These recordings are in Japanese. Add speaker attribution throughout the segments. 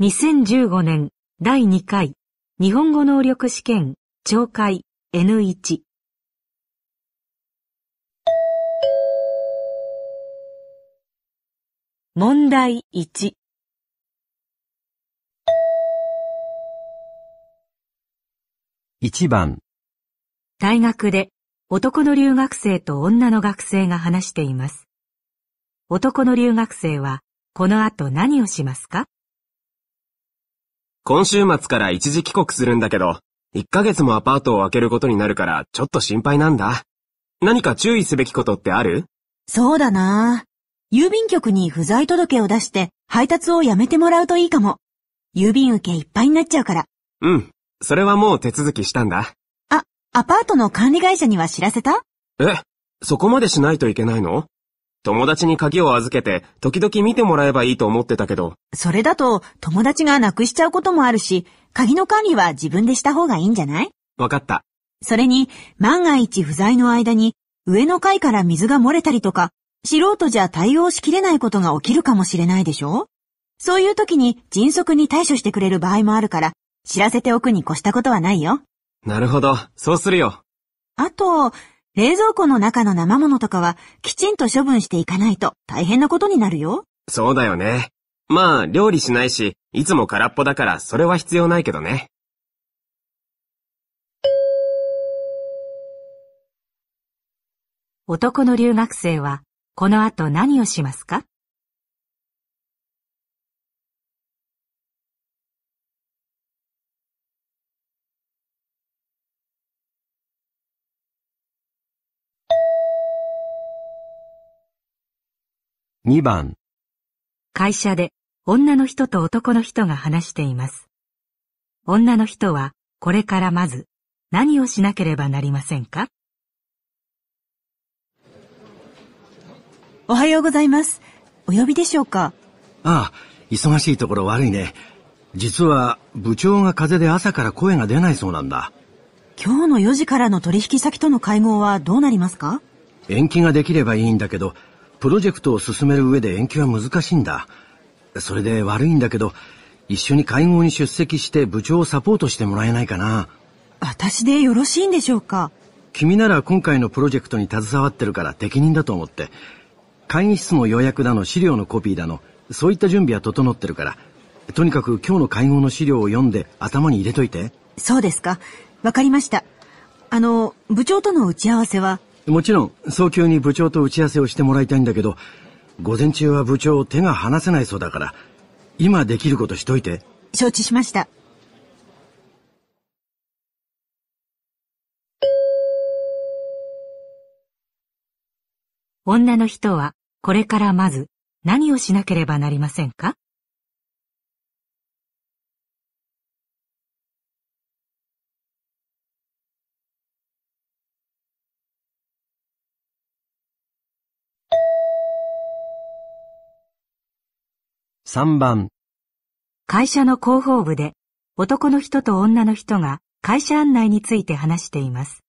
Speaker 1: 2015年第2回日本語能力試験懲戒 N1 問題11番大学で男の留学生と女の学生が話しています。男の留学生はこの後何をしますか
Speaker 2: 今週末から一時帰国するんだけど、1ヶ月もアパートを開けることになるからちょっと心配なんだ。何か注意すべきことってある
Speaker 3: そうだな郵便局に不在届を出して配達をやめてもらうといいかも。郵便受けいっぱいになっちゃうから。
Speaker 2: うん。それはもう手続きしたんだ。
Speaker 3: あ、アパートの管理会社には知らせた
Speaker 2: え、そこまでしないといけないの友達に鍵を預けて、時々見てもらえばいいと思ってたけど。
Speaker 3: それだと、友達がなくしちゃうこともあるし、鍵の管理は自分でした方がいいんじゃないわかった。それに、万が一不在の間に、上の階から水が漏れたりとか、素人じゃ対応しきれないことが起きるかもしれないでしょそういう時に迅速に対処してくれる場合もあるから、知らせておくに越したことはないよ。
Speaker 2: なるほど、そうするよ。
Speaker 3: あと、冷蔵庫の中の生物とかはきちんと処分していかないと大変なことになるよ。
Speaker 2: そうだよね。まあ、料理しないし、いつも空っぽだからそれは必要ないけどね。
Speaker 1: 男の留学生はこの後何をしますか2番、会社で女の人と男の人が話しています。女の人はこれからまず何をしなければなりませんか
Speaker 3: おはようございます。お呼びでしょうか
Speaker 4: ああ、忙しいところ悪いね。実は部長が風邪で朝から声が出ないそうなんだ。
Speaker 3: 今日の4時からの取引先との会合はどうなりますか
Speaker 4: 延期ができればいいんだけど、プロジェクトを進める上で延期は難しいんだ。それで悪いんだけど、一緒に会合に出席して部長をサポートしてもらえないかな。私でよろしいんでしょうか君なら今回のプロジェクトに携わってるから適任だと思って、会議室の予約だの資料のコピーだの、そういった準備は整ってるから、とにかく今日の会合の資料を読んで頭に入れといて。そうですか。わかりました。あの、部長との打ち合わせはもちろん、早急に部長と打ち合わせをしてもらいたいんだけど、午前中は部長手が離せないそうだから、今できることしといて。
Speaker 3: 承知しました。
Speaker 1: 女の人は、これからまず、何をしなければな
Speaker 5: りませんか3番。
Speaker 1: 会社の広報部で、男の人と女の人が会社案内について話しています。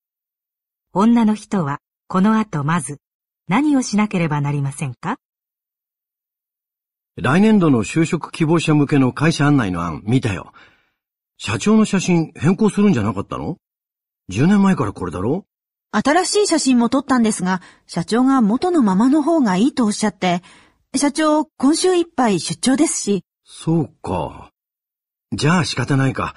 Speaker 1: 女の人は、この後まず、何をしなければなりませんか
Speaker 4: 来年度の就職希望者向けの会社案内の案見たよ。社長の写真変更するんじゃなかったの ?10 年前からこれだろ
Speaker 3: 新しい写真も撮ったんですが、社長が元のままの方がいいとおっしゃって、社長、今週いっぱ
Speaker 4: い出張ですし。そうか。じゃあ仕方ないか。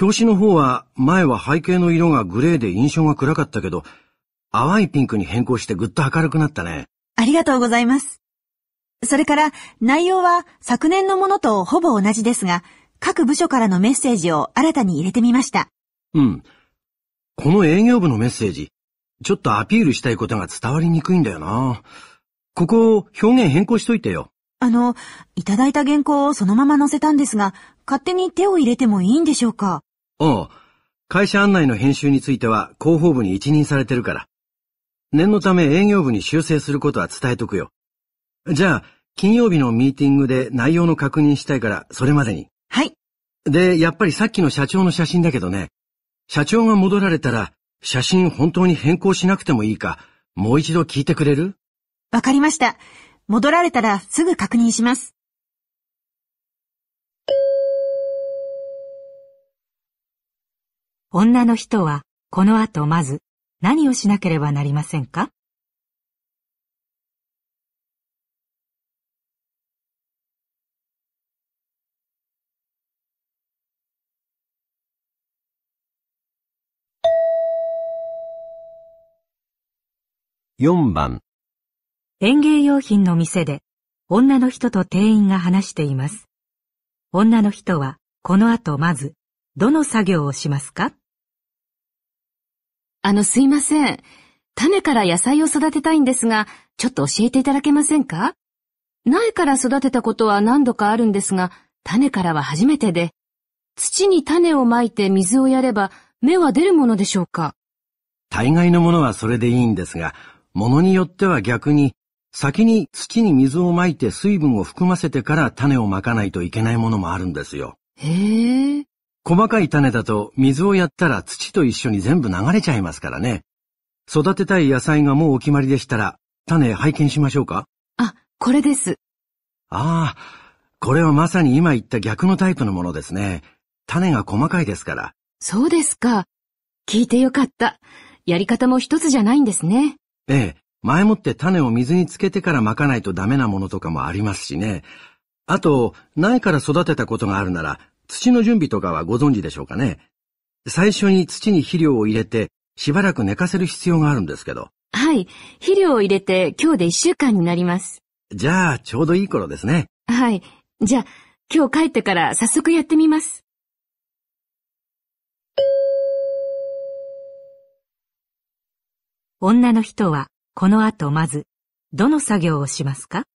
Speaker 4: 表紙の方は前は背景の色がグレーで印象が暗かったけど、淡いピンクに変更してぐっと明るくなったね。
Speaker 3: ありがとうございます。それから内容は昨年のものとほぼ同じですが、各部署からのメッセージを新たに入
Speaker 4: れてみました。うん。この営業部のメッセージ、ちょっとアピールしたいことが伝わりにくいんだよな。ここ、表現変更しといてよ。
Speaker 3: あの、いただいた原稿をそのまま載せたんですが、勝手に手を入れてもいいんでしょうか
Speaker 4: ああ、会社案内の編集については広報部に一任されてるから。念のため営業部に修正することは伝えとくよ。じゃあ、金曜日のミーティングで内容の確認したいから、それまでに。はい。で、やっぱりさっきの社長の写真だけどね、社長が戻られたら、写真本当に変更しなくてもいいか、もう一度聞いてくれるわかりました。戻られたらすぐ確認しま
Speaker 3: す。
Speaker 1: 女の人はこの後まず何をしなければなりませ
Speaker 5: んか4番
Speaker 1: 園芸用品の店で、女の人と店員が話しています。女の人は、この後まず、どの作
Speaker 6: 業をしますかあの、すいません。種から野菜を育てたいんですが、ちょっと教えていただけませんか苗から育てたことは何度かあるんですが、種からは初めてで、土に種をまいて水をやれば、芽は出るものでしょうか
Speaker 4: 大概のものはそれでいいんですが、ものによっては逆に先に土に水をまいて水分を含ませてから種をまかないといけないものもあるんですよ。へえ。細かい種だと水をやったら土と一緒に全部流れちゃいますからね。育てたい野菜がもうお決まりでしたら、種拝見しましょうかあ、これです。ああ、これはまさに今言った逆のタイプのものですね。種が細かいですから。
Speaker 6: そうですか。聞いてよかった。やり方も一つじゃないんですね。
Speaker 4: ええ。前もって種を水につけてからまかないとダメなものとかもありますしね。あと、苗から育てたことがあるなら、土の準備とかはご存知でしょうかね。最初に土に肥料を入れて、しばらく寝かせる必要があるんですけど。
Speaker 6: はい。肥料を入れて今日で一週間になります。
Speaker 4: じゃあ、ちょうどいい頃ですね。
Speaker 6: はい。じゃあ、今日帰ってから早速やってみます。
Speaker 1: 女の人はこの後まず、どの作業をしますか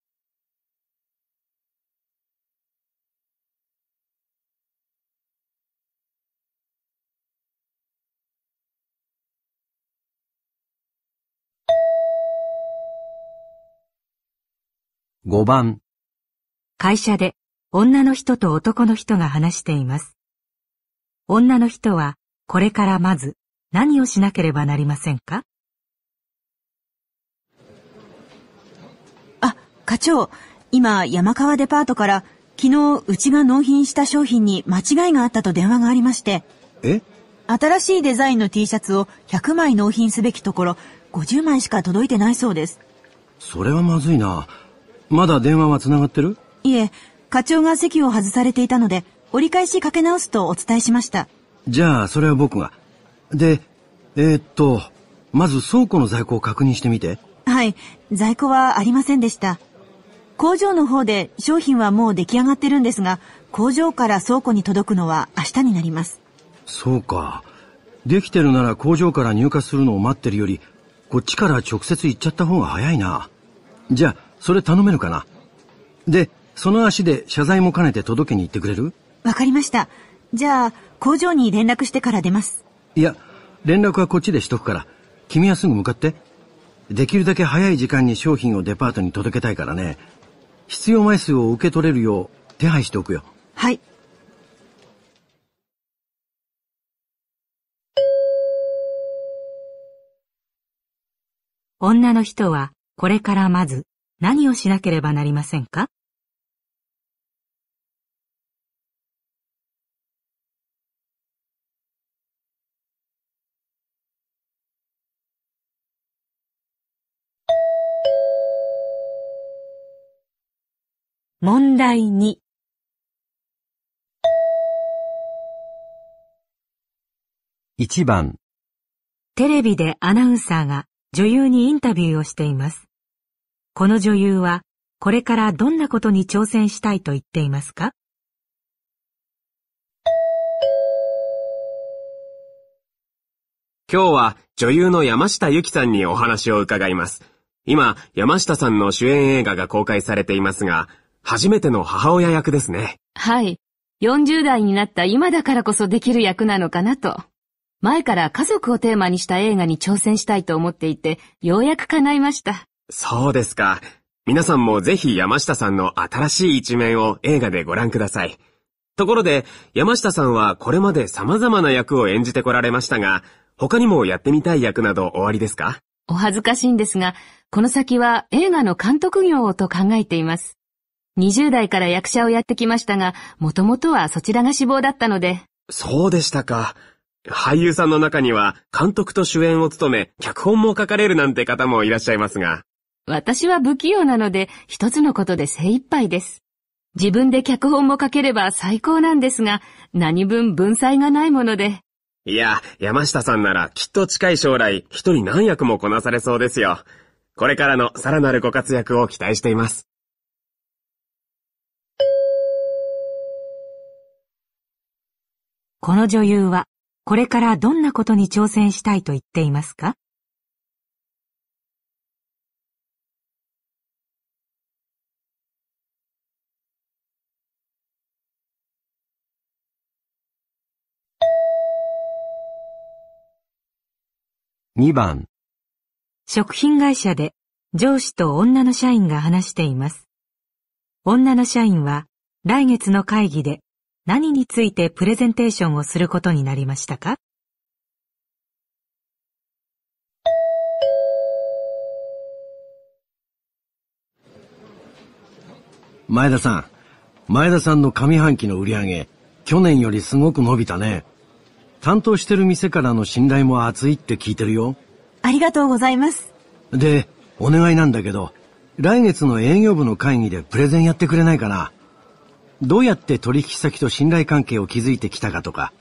Speaker 1: 5番会社で女の人と男の人が話しています。女の人はこれからまず何をしなければなりませんか
Speaker 3: 課長、今、山川デパートから、昨日、うちが納品した商品に間違いがあったと電話がありまして。え新しいデザインの T シャツを100枚納品すべきところ、50枚しか届いてないそうです。
Speaker 4: それはまずいな。まだ電話は繋がってる
Speaker 3: いえ、課長が席を外されていたので、折り返しかけ直すとお伝えしました。
Speaker 4: じゃあ、それは僕が。で、えー、っと、まず倉庫の在庫を確認してみて。
Speaker 3: はい、在庫はありませんでした。工場の方で商品はもう出来上がってるんですが、工場から倉庫に届くのは明日になります。
Speaker 4: そうか。できてるなら工場から入荷するのを待ってるより、こっちから直接行っちゃった方が早いな。じゃあ、それ頼めるかな。で、その足で謝罪も兼ねて届けに行ってくれる
Speaker 3: わかりました。じゃあ、工場に連絡してから出ます。
Speaker 4: いや、連絡はこっちでしとくから、君はすぐ向かって。できるだけ早い時間に商品をデパートに届けたいからね。必要枚数を受け取れるよう手配しておくよ。はい。
Speaker 1: 女の人はこれからまず何をしなければなりませんか問題に1番テレビでアナウンサーが女優にインタビューをしています。この女優はこれからどんなことに挑戦したいと言っていますか
Speaker 2: 今日は女優の山下ゆきさんにお話を伺います。今、山下さんの主演映画が公開されていますが、初めての母親役ですね。
Speaker 6: はい。40代になった今だからこそできる役なのかなと。前から家族をテーマにした映画に挑戦したいと思っていて、ようやく叶いました。
Speaker 2: そうですか。皆さんもぜひ山下さんの新しい一面を映画でご覧ください。ところで、山下さんはこれまで様々な役を演じてこられましたが、他にもやってみたい役などおありですか
Speaker 6: お恥ずかしいんですが、この先は映画の監督業をと考えています。20代から役者をやってきましたが、もともとはそちらが志望だったので。
Speaker 2: そうでしたか。俳優さんの中には、監督と主演を務め、脚本も書かれるなんて方もいらっしゃいますが。
Speaker 6: 私は不器用なので、一つのことで精一杯です。自分で脚本も書ければ最高なんですが、何分文才がないもの
Speaker 2: で。いや、山下さんならきっと近い将来、一人何役もこなされそうですよ。これからのさらなるご活躍を期待しています。
Speaker 1: この女優は、これからどんなことに挑戦したいと言っていますか2番食品会社で上司と女の社員が話しています。女の社員は来月の会議で何についてプレゼンテーションをすることになりましたか
Speaker 4: 前田さん、前田さんの上半期の売り上げ、去年よりすごく伸びたね。担当してる店からの信頼も厚いって聞いてるよ。
Speaker 3: ありがとうございます。
Speaker 4: で、お願いなんだけど、来月の営業部の会議でプレゼンやってくれないかなどうやって取引先と信頼関係を築いてきたかとか、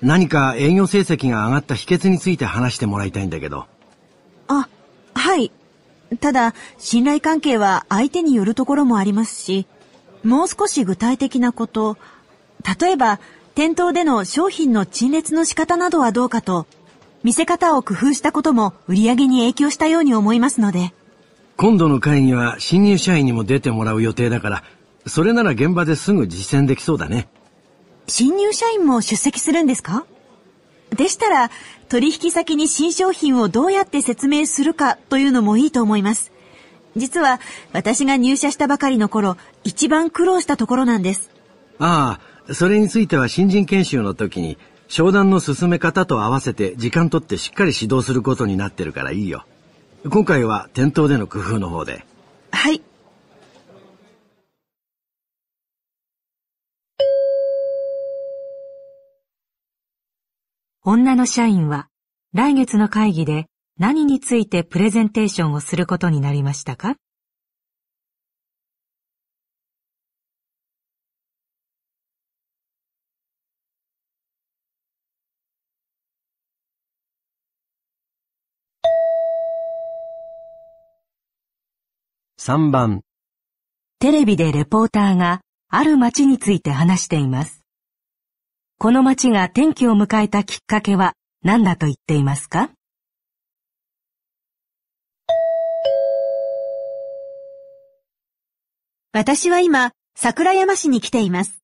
Speaker 4: 何か営業成績が上がった秘訣について話してもらいたいんだけど。
Speaker 3: あ、はい。ただ、信頼関係は相手によるところもありますし、もう少し具体的なこと、例えば、店頭での商品の陳列の仕方などはどうかと、見せ方を工夫したことも売り上げに影響したように思いますので。
Speaker 4: 今度の会議は新入社員にも出てもらう予定だから、それなら現場ですぐ実践できそうだね。
Speaker 3: 新入社員も出席するんですかでしたら、取引先に新商品をどうやって説明するかというのもいいと思います。実は、私が入社したばかりの頃、一番苦労したところなんです。
Speaker 4: ああ、それについては新人研修の時に、商談の進め方と合わせて時間とってしっかり指導することになってるからいいよ。今回は店頭での工夫の方で。はい。
Speaker 1: 女の社員は来月の会議で何についてプレゼンテーションをすることになりましたか
Speaker 5: 3番
Speaker 1: テレビでレポーターがある街について話しています。この町が転機を迎えたきっかけは何だと言っていますか
Speaker 3: 私は今、桜山市に来ています。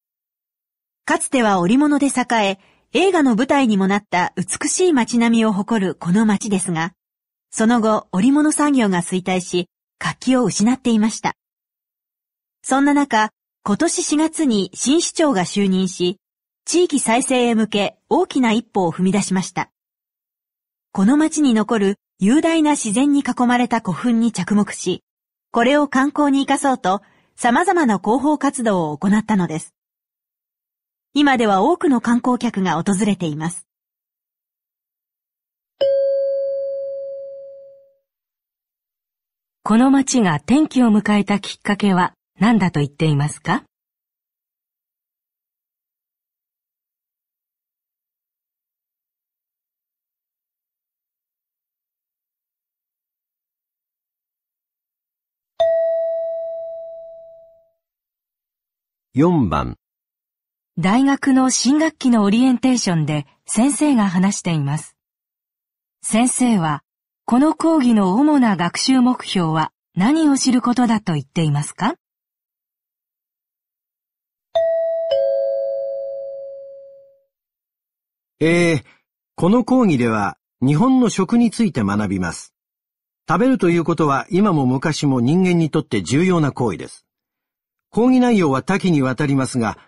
Speaker 3: かつては織物で栄え、映画の舞台にもなった美しい街並みを誇るこの街ですが、その後織物産業が衰退し、活気を失っていました。そんな中、今年4月に新市長が就任し、地域再生へ向け大きな一歩を踏み出しました。この町に残る雄大な自然に囲まれた古墳に着目し、これを観光に生かそうと、様々な広報活動を行ったのです。今では多くの観光客が訪れています。
Speaker 1: この町が転機を迎えたきっかけは何だと言っていますか
Speaker 5: 4番
Speaker 1: 大学の新学期のオリエンテーションで先生が話しています。先生は、この講義の主な学習目標は何を知ることだと言っていますか
Speaker 4: えー、この講義では日本の食について学びます。食べるということは今も昔も人間にとって重要な行為です。講義内容は多岐にわたりますが、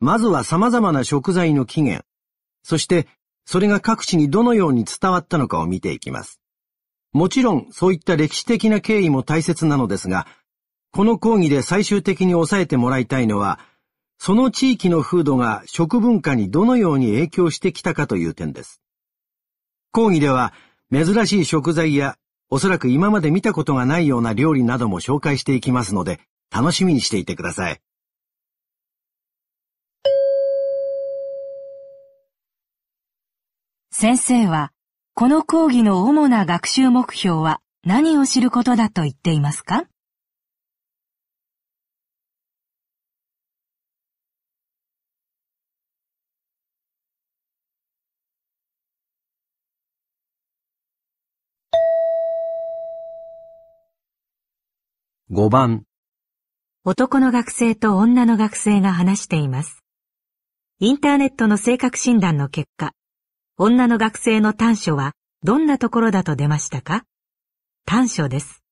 Speaker 4: まずは様々な食材の起源、そしてそれが各地にどのように伝わったのかを見ていきます。もちろんそういった歴史的な経緯も大切なのですが、この講義で最終的に押さえてもらいたいのは、その地域の風土が食文化にどのように影響してきたかという点です。講義では珍しい食材やおそらく今まで見たことがないような料理なども紹介していきますので、楽しみにしていてください。
Speaker 1: 先生は、この講義の主な学習目標は何を知ることだと言っていますか5番男の学生と女の学生が話しています。インターネットの性格診断の結果、女の学生の短所はどんなところだと出ましたか短所で
Speaker 2: す。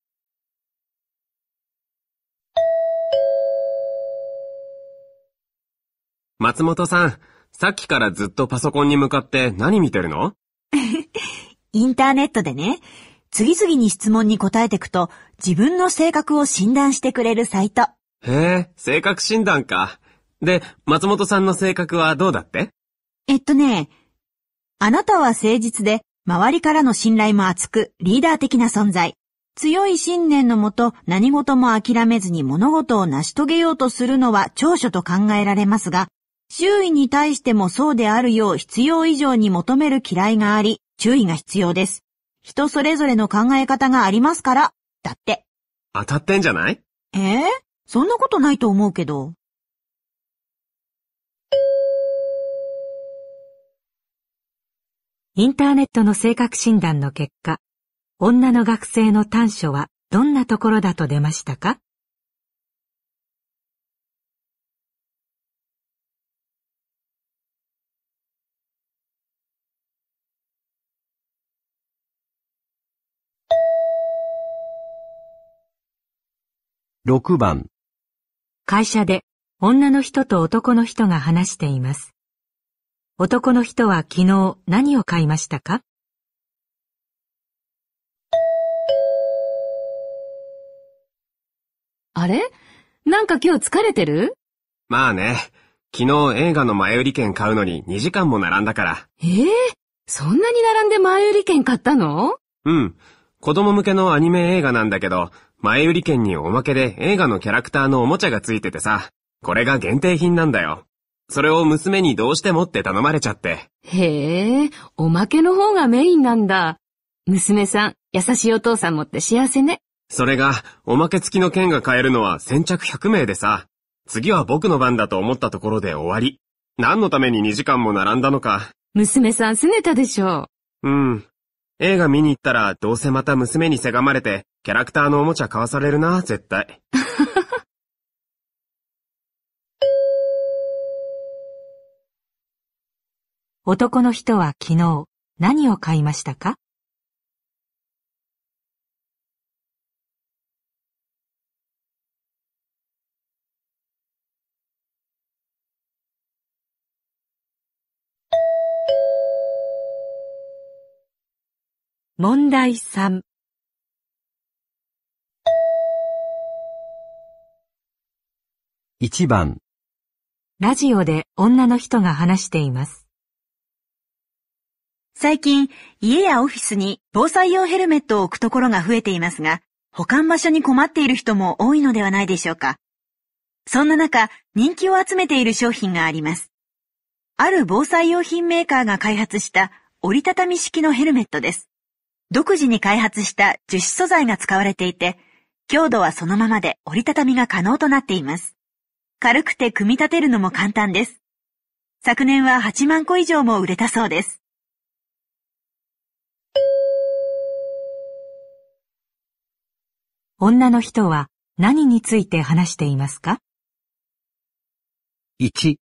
Speaker 2: 松本さん、さっきからずっとパソコンに向かって何見てるの
Speaker 3: インターネットでね、次々に質問に答えていくと自分の性格を診断してくれるサイト。
Speaker 2: へえ、性格診断か。で、松本さんの性格はどうだって
Speaker 3: えっとね、あなたは誠実で、周りからの信頼も厚く、リーダー的な存在。強い信念のもと、何事も諦めずに物事を成し遂げようとするのは長所と考えられますが、周囲に対してもそうであるよう必要以上に求める嫌いがあり、注意が必要です。人それぞれの考え方がありますから、だっ
Speaker 2: て。当たってんじゃない
Speaker 3: えー、そんなことないと思うけど。
Speaker 1: インターネットの性格診断の結果、女の学生の短所はどんなところだと出ましたか6番会社で女の人と男の人が話しています。男の人は昨日何を買いましたか
Speaker 6: あれなんか今日疲れてる
Speaker 2: まあね。昨日映画の前売り券買うのに2時間も並んだから。ええー、
Speaker 6: そんなに並んで前売り券買ったの
Speaker 2: うん。子供向けのアニメ映画なんだけど、前売り券におまけで映画のキャラクターのおもちゃがついててさ、これが限定品なんだよ。それを娘にどうしてもって頼まれちゃって。
Speaker 6: へえ、おまけの方がメインなんだ。娘さん、優しいお父さんもって幸せね。
Speaker 2: それが、おまけ付きの券が買えるのは先着100名でさ、次は僕の番だと思ったところで終わり。何のために2時間も並んだのか。娘さん拗ねたでしょう。うん。映画見に行ったらどうせまた娘にせがまれて、キャラクターのおもちゃ買わされるな、絶対。
Speaker 1: 男の人は昨日何を買いましたか問題
Speaker 5: 31番
Speaker 3: ラジオで女の人が話しています。最近、家やオフィスに防災用ヘルメットを置くところが増えていますが、保管場所に困っている人も多いのではないでしょうか。そんな中、人気を集めている商品があります。ある防災用品メーカーが開発した折りたたみ式のヘルメットです。独自に開発した樹脂素材が使われていて、強度はそのままで折りたたみが可能となっています。軽くて組み立てるのも簡単です。昨年は8万個以上も売れたそうです。
Speaker 1: 女の人は何について話していますか ?1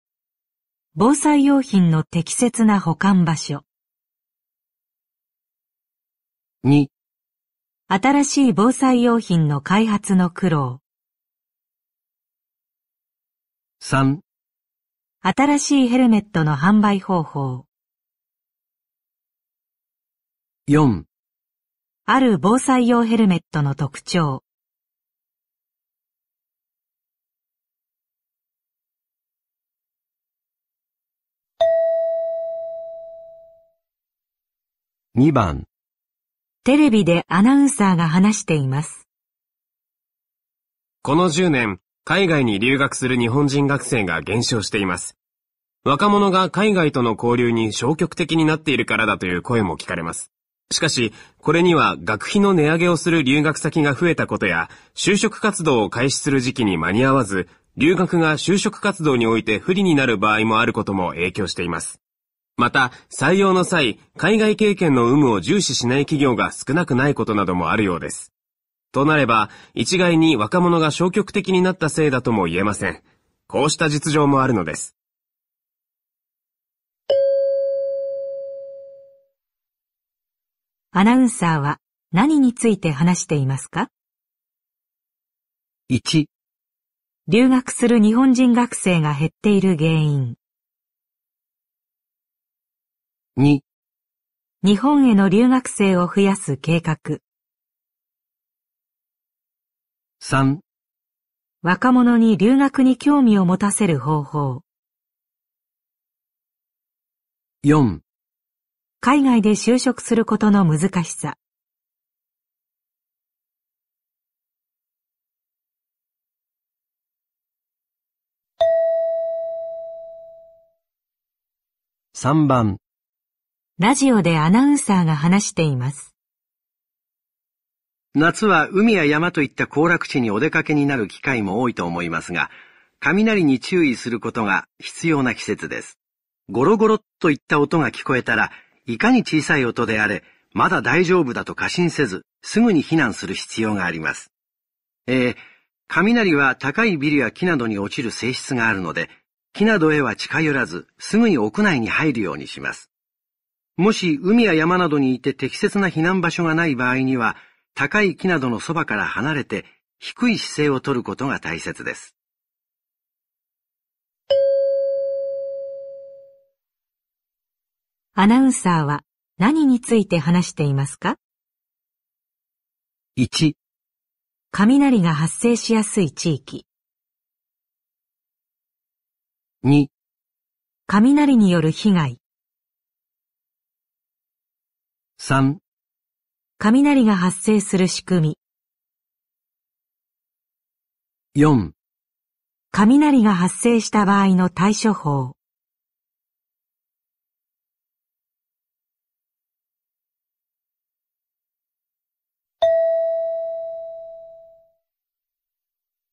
Speaker 1: 防災用品の適切な保管場所2新しい防災用品の開発の苦労3新しいヘルメットの販売方法4ある防災用ヘルメットの特徴2番テレビでアナウンサーが話していま
Speaker 2: す。この10年、海外に留学する日本人学生が減少しています。若者が海外との交流に消極的になっているからだという声も聞かれます。しかし、これには学費の値上げをする留学先が増えたことや、就職活動を開始する時期に間に合わず、留学が就職活動において不利になる場合もあることも影響しています。また、採用の際、海外経験の有無を重視しない企業が少なくないことなどもあるようです。となれば、一概に若者が消極的になったせいだとも言えません。こうした実情もあるのです。
Speaker 1: アナウンサーは何について話していますか ?1 留学する日本人学生が減っている原因2日本への留学生を増やす計画3若者に留学に興味を持たせる方法4海外で就職することの難しさ
Speaker 5: 3番
Speaker 1: ラジオでアナウンサーが話しています。
Speaker 4: 夏は海や山といった行楽地にお出かけになる機会も多いと思いますが、雷に注意することが必要な季節です。ゴロゴロといった音が聞こえたら、いかに小さい音であれ、まだ大丈夫だと過信せず、すぐに避難する必要があります。えー、雷は高いビルや木などに落ちる性質があるので、木などへは近寄らず、すぐに屋内に入るようにします。もし海や山などにいて適切な避難場所がない場合には、高い木などのそばから離れて低い姿勢をとることが大切です。
Speaker 1: アナウンサーは何について話していますか ?1 雷が発生しやすい地域2雷による被害3雷が発生する仕組み4雷が発生した場合の対処法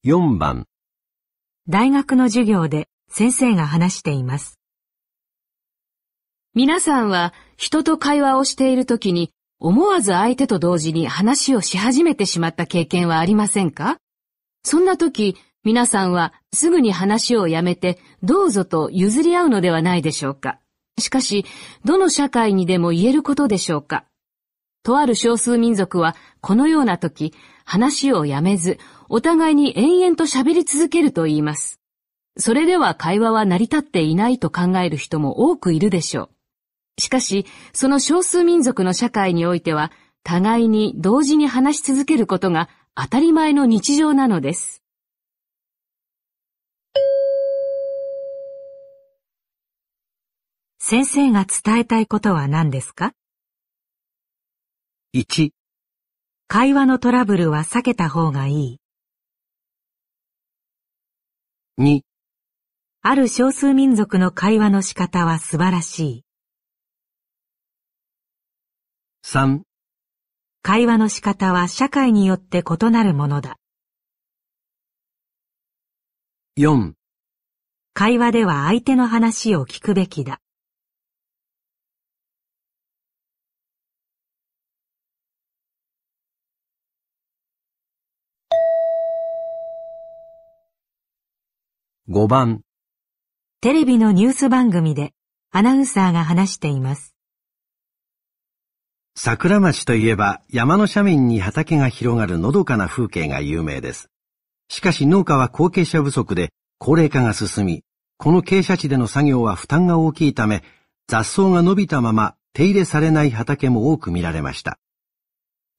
Speaker 1: 4番大学の授業で先生が話しています。
Speaker 6: 皆さんは人と会話をしている時に思わず相手と同時に話をし始めてしまった経験はありませんかそんな時、皆さんはすぐに話をやめてどうぞと譲り合うのではないでしょうか。しかし、どの社会にでも言えることでしょうか。とある少数民族は、このような時、話をやめず、お互いに延々と喋り続けると言います。それでは会話は成り立っていないと考える人も多くいるでしょう。しかし、その少数民族の社会においては、互いに同時に話し続けることが当たり前の日常なのです。
Speaker 1: 先生が伝えたいことは何ですか ?1 会話のトラブルは避けた方がいい。2ある少数民族の会話の仕方は素晴らしい。3会話の仕方は社会によって異なるものだ。4会話では相手の話を聞くべきだ。5番テレビのニュース番組でアナウンサーが話しています。
Speaker 4: 桜町といえば山の斜面に畑が広がるのどかな風景が有名です。しかし農家は後継者不足で高齢化が進み、この傾斜地での作業は負担が大きいため、雑草が伸びたまま手入れされない畑も多く見られました。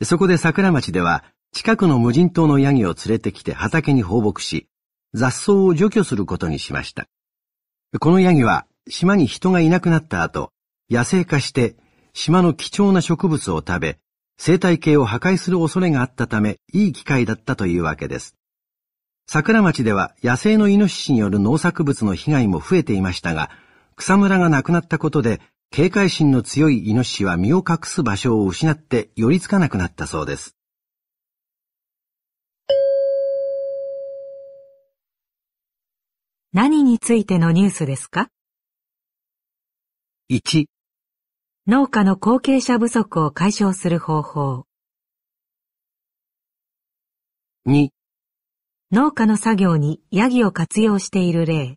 Speaker 4: そこで桜町では近くの無人島のヤギを連れてきて畑に放牧し、雑草を除去することにしました。このヤギは島に人がいなくなった後、野生化して島の貴重な植物を食べ、生態系を破壊する恐れがあったため、いい機会だったというわけです。桜町では野生のイノシシによる農作物の被害も増えていましたが、草むらがなくなったことで、警戒心の強いイノシシは身を隠す場所を失って寄りつかなくなったそうです。
Speaker 1: 何についてのニュースですか ?1、農家の後継者不足を解消する方法。2農家の作業にヤギを活用している例。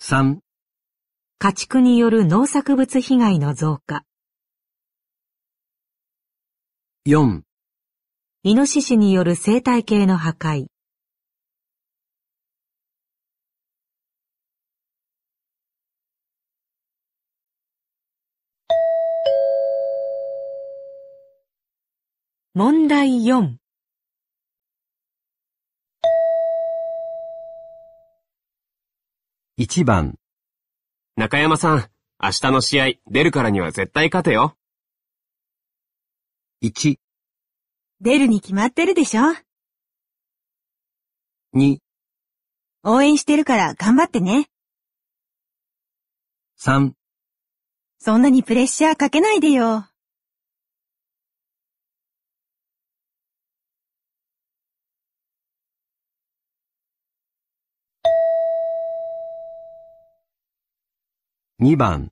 Speaker 1: 3家畜による農作物被害の増加。4イノシシによる生態系の破壊。問題
Speaker 5: 41番
Speaker 2: 中山さん、明日の試合出るからには絶対勝てよ。1出るに決まってるでしょ ?2
Speaker 3: 応援してるから頑張ってね。3そんなにプレッシャーかけないでよ。
Speaker 2: 2番。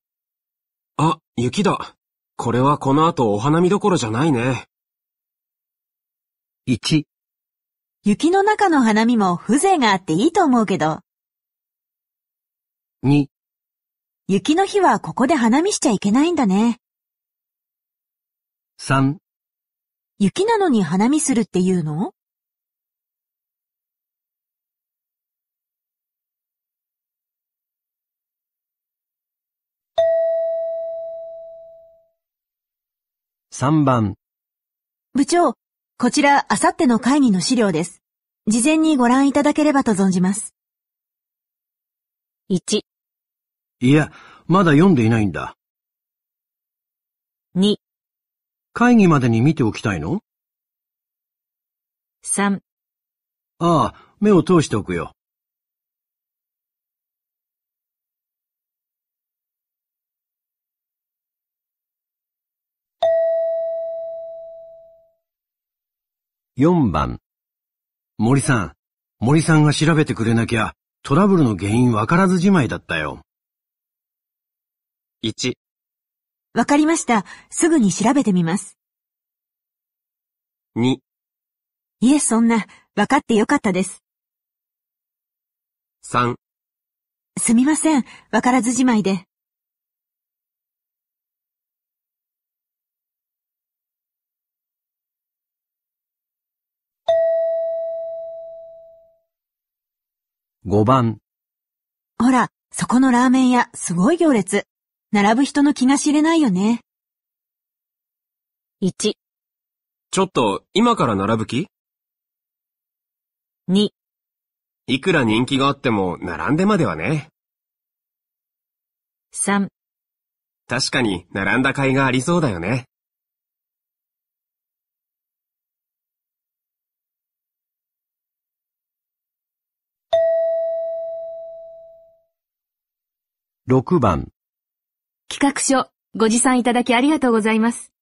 Speaker 2: あ、雪だ。これはこの後お花見どころじゃないね。1。雪の中の花
Speaker 3: 見も風情があっていいと思うけど。2。雪の日はここで花見しちゃいけないんだね。3。雪なのに花見するっていうの3番。部長、こちら、あさっての会議の資料です。事前にご覧いただければと存じます。1。
Speaker 4: いや、まだ読んでいないんだ。2。会議までに見ておきたいの ?3。ああ、目を通しておくよ。4番。森さん、森さんが調べてくれなきゃ、トラブルの原因わからずじまいだったよ。1。
Speaker 3: わかりました。すぐに調べてみます。2。いえ、そんな、わかってよかったです。3。すみません、わからずじまいで。5番。ほら、そこのラーメン屋、すごい行列。並ぶ人の気が知れないよね。1、
Speaker 2: ちょっと、今から並ぶ気2、いくら人気があっても、並んでまではね。3、確かに、並んだ甲斐がありそうだよね。
Speaker 5: 6番。
Speaker 6: 企画書、ご持参いただきありがとうございます。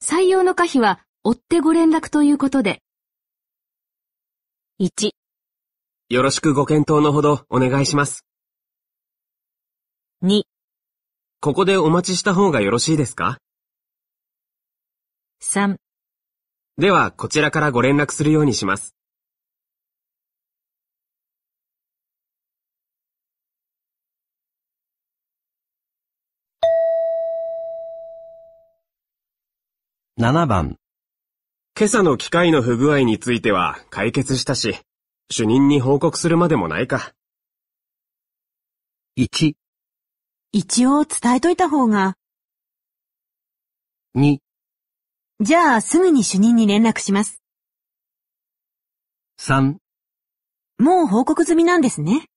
Speaker 6: 採用の可否は、追ってご連絡ということで。1。
Speaker 2: よろしくご検討のほどお願いします。2。ここでお待ちした方がよろしいですか ?3。では、こちらからご連絡するようにします。7番。今朝の機械の不具合については解決したし、主任に報告するまでもないか。1、一応伝え
Speaker 3: といた方が。2、じゃあすぐに主任に連絡します。3、もう報告済みなんですね。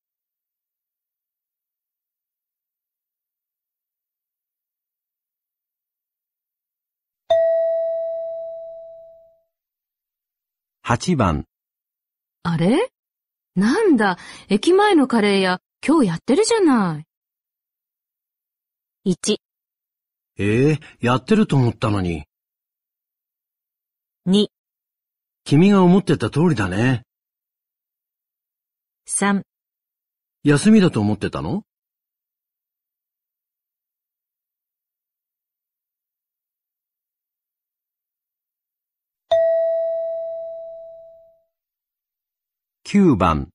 Speaker 5: 8番。
Speaker 6: あれなんだ、駅前のカレー屋、今日やってるじゃない。1。
Speaker 4: ええー、やってると思ったのに。2。君が思ってた通りだね。
Speaker 5: 3。休みだと思ってたの9番。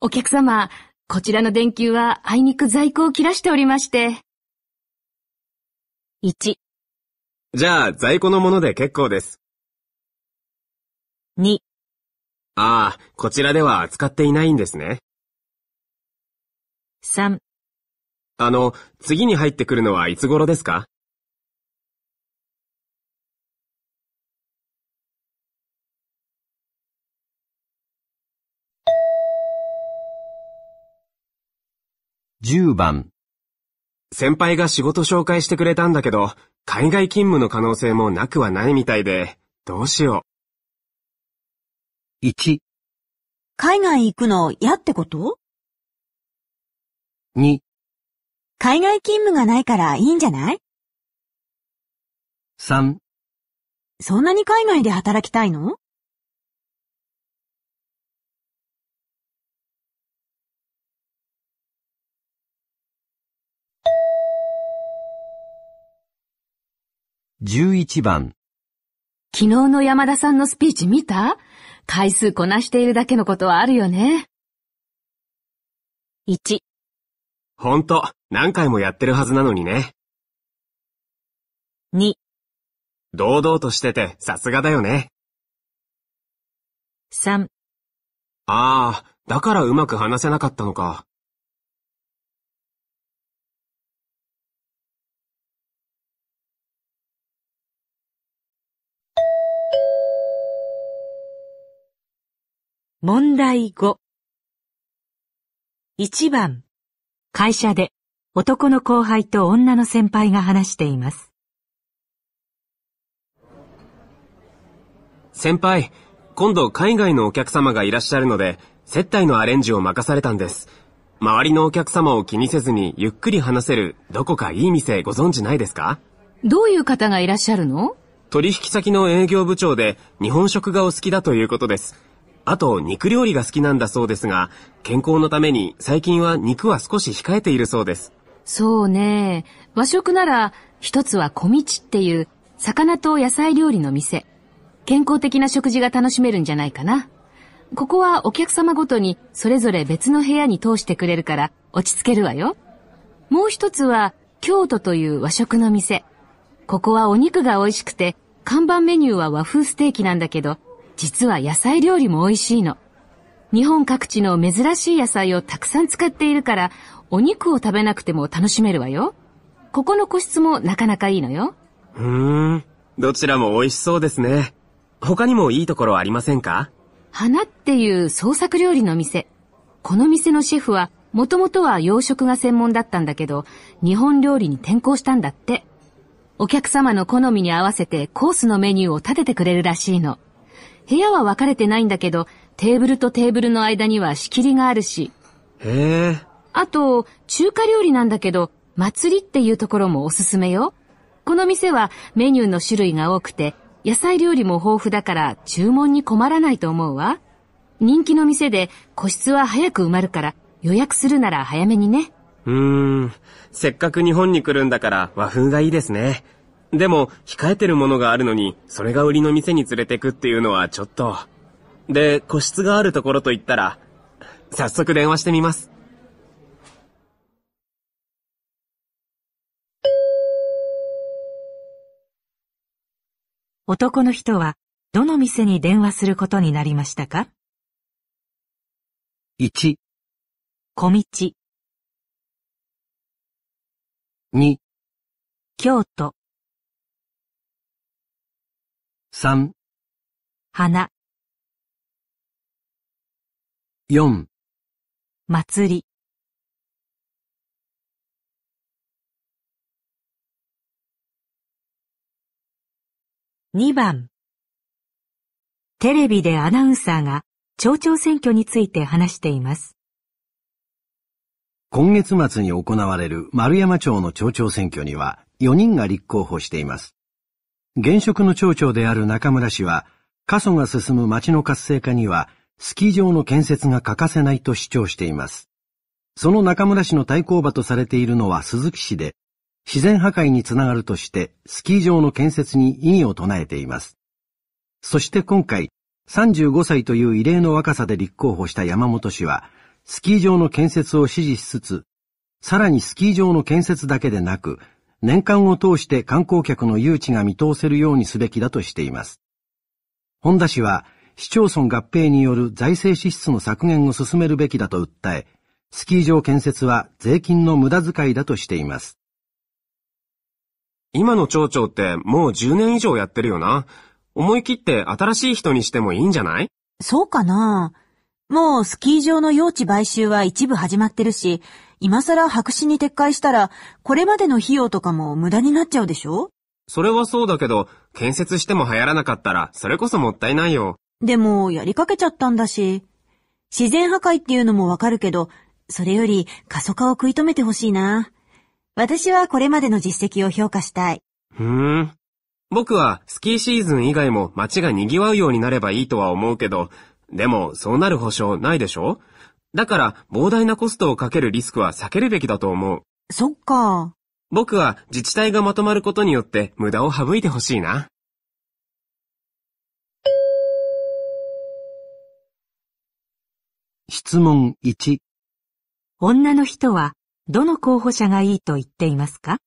Speaker 6: お客様、こちらの電球はあいにく在庫を切らしておりまして。1。
Speaker 2: じゃあ、在庫のもので結構です。2。ああ、こちらでは扱っていないんですね。3。あの、次に入ってくるのはいつ頃ですか10番。先輩が仕事紹介してくれたんだけど、海外勤務の可能性もなくはないみたいで、どうしよう。1、
Speaker 3: 海外行くの嫌ってこと2、海外勤務がないからいいんじゃない3、そんなに海外で働きたいの
Speaker 5: 11番。
Speaker 6: 昨日の山田さんのスピーチ見た回数こなしているだけのことはあるよね。1。
Speaker 2: ほんと、何回もやってるはずなのにね。2。堂々としててさすが
Speaker 1: だよね。3。ああ、だから
Speaker 5: うまく話せなかったのか。
Speaker 1: 問題5。1番。会社で男の後輩と女の先輩が話しています。
Speaker 2: 先輩、今度海外のお客様がいらっしゃるので、接待のアレンジを任されたんです。周りのお客様を気にせずにゆっくり話せる、どこかいい店ご存知ないですか
Speaker 6: どういう方がいらっしゃるの
Speaker 2: 取引先の営業部長で日本食がお好きだということです。あと肉料理が好きなんだそうですが、健康のために最近は肉は少し控えているそうです。
Speaker 6: そうね。和食なら、一つは小道っていう、魚と野菜料理の店。健康的な食事が楽しめるんじゃないかな。ここはお客様ごとにそれぞれ別の部屋に通してくれるから落ち着けるわよ。もう一つは京都という和食の店。ここはお肉が美味しくて看板メニューは和風ステーキなんだけど実は野菜料理も美味しいの。日本各地の珍しい野菜をたくさん使っているから、お肉を食べなくても楽しめるわよ。ここの個室もなかなかいいのよ。
Speaker 2: うーん。どちらも美味しそうですね。他にもいいところありませんか
Speaker 6: 花っていう創作料理の店。この店のシェフは、もともとは洋食が専門だったんだけど、日本料理に転向したんだって。お客様の好みに合わせてコースのメニューを立ててくれるらしいの。部屋は分かれてないんだけど、テーブルとテーブルの間には仕切りがあるし。
Speaker 5: へえ。
Speaker 6: あと、中華料理なんだけど、祭りっていうところもおすすめよ。この店はメニューの種類が多くて、野菜料理も豊富だから注文に困らないと思うわ。人気の店で個室は早く埋まるから予約するなら早めにね。
Speaker 2: うーん、せっかく日本に来るんだから和風がいいですね。でも、控えてるものがあるのに、それが売りの店に連れてくっていうのはちょっと。で、個室があるところと言ったら、早速電話してみます。
Speaker 1: 男の人は、どの店に電話することになりましたか ?1、小道。2、京都。三、花四、祭り二番テレビでアナウンサーが町長選挙について話していま
Speaker 4: す。今月末に行われる丸山町の町長選挙には4人が立候補しています。現職の町長である中村氏は、過疎が進む町の活性化には、スキー場の建設が欠かせないと主張しています。その中村氏の対抗馬とされているのは鈴木氏で、自然破壊につながるとして、スキー場の建設に異議を唱えています。そして今回、35歳という異例の若さで立候補した山本氏は、スキー場の建設を支持しつつ、さらにスキー場の建設だけでなく、年間を通して観光客の誘致が見通せるようにすべきだとしています。本田氏は、市町村合併による財政支出の削減を進めるべきだと訴え、スキー場建設は税金の無駄遣いだとしています。
Speaker 2: 今の町長ってもう10年以上やってるよな。思い切って新しい人にしてもいいんじゃない
Speaker 3: そうかな。もうスキー場の用地買収は一部始まってるし、今更白紙に撤回したら、これまでの費用とかも無駄になっちゃうでしょ
Speaker 2: それはそうだけど、建設しても流行らなかったら、それこそもったいないよ。
Speaker 3: でも、やりかけちゃったんだし。自然破壊っていうのもわかるけど、それより過疎化を食い止めてほしいな。私はこれまでの実績を評価したい。
Speaker 2: ふーん。僕はスキーシーズン以外も街が賑わうようになればいいとは思うけど、でも、そうなる保証ないでしょだから、膨大なコストをかけるリスクは避けるべきだと思う。そっか。僕は自治体がまとまることによって無駄を省いてほしいな。
Speaker 5: 質問1。
Speaker 1: 女の人は、どの候補者がいいと言っていますか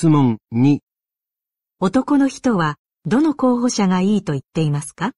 Speaker 5: 質問2
Speaker 1: 男の人はどの候補者がいいと言っていますか